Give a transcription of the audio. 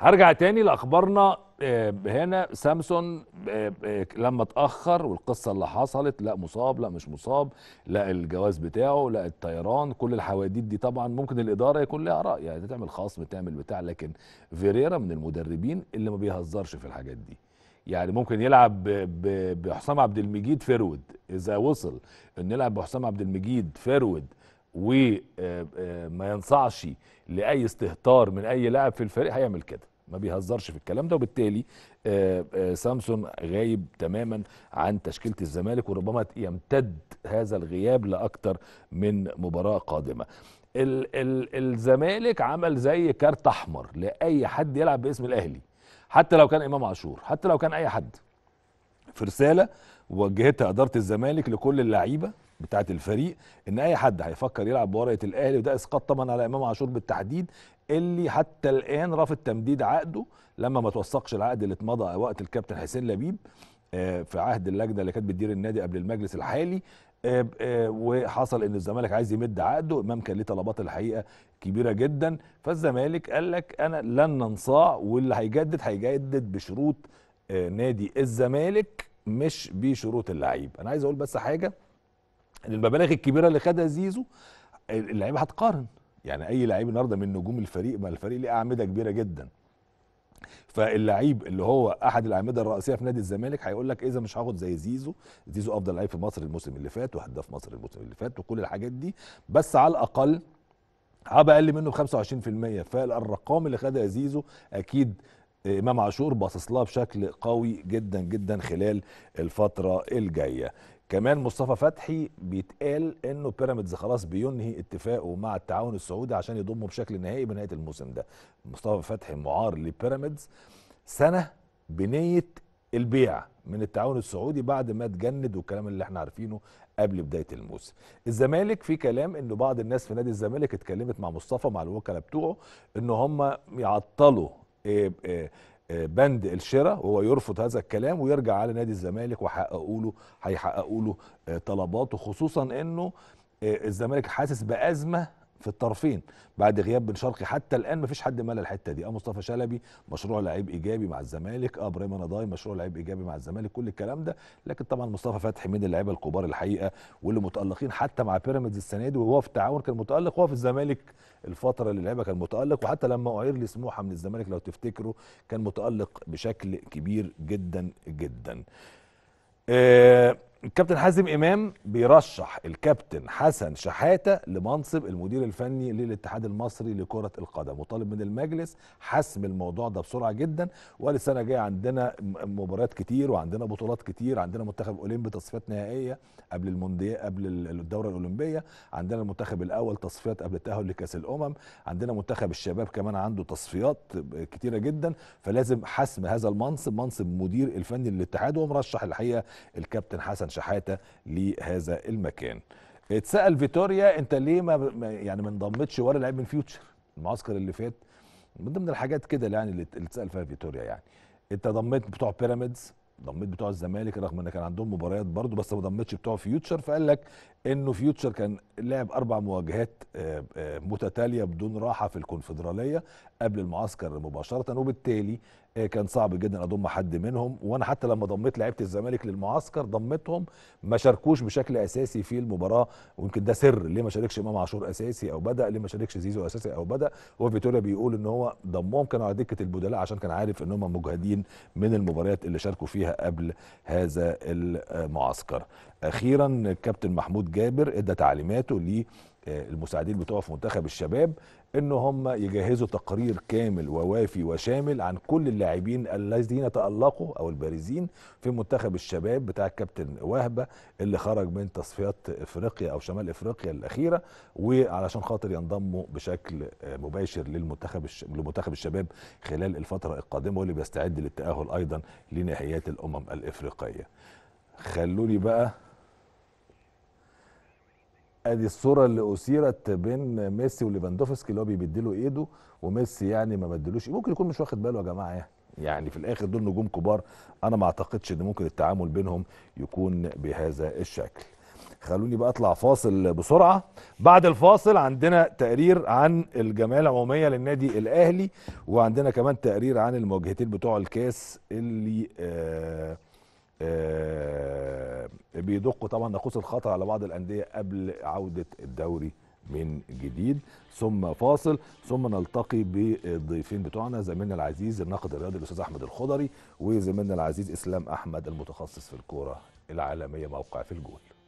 هرجع تاني لاخبارنا آه، هنا سامسون آه، آه، لما اتاخر والقصه اللي حصلت لا مصاب لا مش مصاب لا الجواز بتاعه لا الطيران كل الحواديت دي طبعا ممكن الاداره يكون لها راي يعني تعمل خصم تعمل بتاع لكن فيريرا من المدربين اللي ما بيهزرش في الحاجات دي يعني ممكن يلعب بحسام عبد المجيد فرود اذا وصل ان يلعب بحسام عبد المجيد فرود وما ينصعش لاي استهتار من اي لاعب في الفريق هيعمل كده ما بيهزرش في الكلام ده وبالتالي آه، آه، سامسون غايب تماما عن تشكيله الزمالك وربما يمتد هذا الغياب لاكثر من مباراه قادمه ال ال الزمالك عمل زي كارت احمر لاي حد يلعب باسم الاهلي حتى لو كان امام عاشور حتى لو كان اي حد في رساله وجهتها اداره الزمالك لكل اللعيبه بتاعه الفريق ان اي حد هيفكر يلعب بورقه الاهلي وده اسقاط طبعا على امام عاشور بالتحديد اللي حتى الان رافض تمديد عقده لما ما توثقش العقد اللي اتمضى وقت الكابتن حسين لبيب آه، في عهد اللجنه اللي كانت بتدير النادي قبل المجلس الحالي آه، آه، وحصل ان الزمالك عايز يمد عقده امام كان ليه طلبات الحقيقه كبيره جدا فالزمالك قال لك انا لن ننصاع واللي هيجدد هيجدد بشروط نادي الزمالك مش بشروط اللعيب انا عايز اقول بس حاجه المبالغ الكبيره اللي خدها زيزو اللعيبه هتقارن يعني اي لعيب النهارده من نجوم الفريق ما الفريق ليه اعمده كبيره جدا فاللعيب اللي هو احد الاعمده الرئيسيه في نادي الزمالك هيقول لك اذا مش هاخد زي زيزو زيزو افضل لعيب في مصر الموسم اللي فات وهداف مصر الموسم اللي فات وكل الحاجات دي بس على الاقل هبقى اقل منه ب 25% فالارقام اللي خدها زيزو اكيد امام عاشور باصص لها بشكل قوي جدا جدا خلال الفتره الجايه كمان مصطفى فتحي بيتقال انه بيراميدز خلاص بينهي اتفاقه مع التعاون السعودي عشان يضمه بشكل نهائي بنهايه الموسم ده مصطفى فتحي معار لبيراميدز سنه بنيه البيع من التعاون السعودي بعد ما اتجند والكلام اللي احنا عارفينه قبل بدايه الموسم. الزمالك في كلام انه بعض الناس في نادي الزمالك اتكلمت مع مصطفى مع الوكلاء بتوعه ان هم يعطلوا إيه، إيه، بند الشراء وهو يرفض هذا الكلام ويرجع على نادي الزمالك وحققوا له هيحققوا له آه، طلباته خصوصا انه آه، الزمالك حاسس بازمه في الطرفين بعد غياب بن شرقي حتى الان مفيش حد مال الحته دي اه مصطفى شلبي مشروع لعيب ايجابي مع الزمالك اه ابراهيم رضاي مشروع لعيب ايجابي مع الزمالك كل الكلام ده لكن طبعا مصطفى فتحي من اللعيبه الكبار الحقيقه واللي متالقين حتى مع بيراميدز السنه دي وهو في التعاون كان متالق وهو في الزمالك الفتره اللي لعبها كان متالق وحتى لما اعير لسموحه من الزمالك لو تفتكروا كان متالق بشكل كبير جدا جدا آه الكابتن حازم امام بيرشح الكابتن حسن شحاته لمنصب المدير الفني للاتحاد المصري لكره القدم وطالب من المجلس حسم الموضوع ده بسرعه جدا وقال السنه الجايه عندنا مباريات كتير وعندنا بطولات كتير عندنا منتخب اولمبي تصفيات نهائيه قبل المونديال قبل الدوره الاولمبيه عندنا المنتخب الاول تصفيات قبل التاهل لكاس الامم عندنا منتخب الشباب كمان عنده تصفيات كتيره جدا فلازم حسم هذا المنصب منصب مدير الفني للاتحاد ومرشح الحقيقه الكابتن حسن شحاته لهذا المكان اتسال فيتوريا انت ليه ما يعني ما انضمتش ولا لعيب من فيوتشر المعسكر اللي فات من ضمن الحاجات كده يعني اللي اتسال فيها فيتوريا يعني انت ضميت بتوع بيراميدز ضميت بتوع الزمالك رغم ان كان عندهم مباريات برضه بس ما ضمتش بتوع فيوتشر فقال لك انه فيوتشر كان لعب اربع مواجهات آه، آه، متتاليه بدون راحه في الكونفدراليه قبل المعسكر مباشره وبالتالي آه، كان صعب جدا اضم حد منهم وانا حتى لما ضميت لعيبه الزمالك للمعسكر ضمتهم ما شاركوش بشكل اساسي في المباراه ويمكن ده سر ليه ما شاركش امام عاشور اساسي او بدا ليه ما شاركش زيزو اساسي او بدا هو فيتوريا بيقول ان هو ضمهم كانوا على دكه البدلاء عشان كان عارف ان هم مجهدين من المباريات اللي شاركوا فيها قبل هذا المعسكر اخيرا الكابتن محمود جابر ادى تعليماته المساعدين بتوع في منتخب الشباب ان هم يجهزوا تقرير كامل ووافي وشامل عن كل اللاعبين الذين تالقوا او البارزين في منتخب الشباب بتاع الكابتن وهبه اللي خرج من تصفيات افريقيا او شمال افريقيا الاخيره وعلشان خاطر ينضموا بشكل مباشر للمنتخب لمنتخب الشباب خلال الفتره القادمه واللي بيستعد للتاهل ايضا لنهائيات الامم الافريقيه خلوني بقى ادي الصوره اللي اثيرت بين ميسي وليفاندوفسكي اللي هو بيبدله ايده وميسي يعني ما بدلوش ممكن يكون مش واخد باله يا جماعه يعني يعني في الاخر دول نجوم كبار انا ما اعتقدش ان ممكن التعامل بينهم يكون بهذا الشكل خلوني بقى اطلع فاصل بسرعه بعد الفاصل عندنا تقرير عن الجمعيه العموميه للنادي الاهلي وعندنا كمان تقرير عن المواجهتين بتوع الكاس اللي آآ آه، آآ آه، بيدقوا طبعا ناقوس الخطر على بعض الانديه قبل عوده الدوري من جديد ثم فاصل ثم نلتقي بالضيفين بتوعنا زميلنا العزيز الناقد الرياضي الاستاذ احمد الخضري وزميلنا العزيز اسلام احمد المتخصص في الكوره العالميه موقع في الجول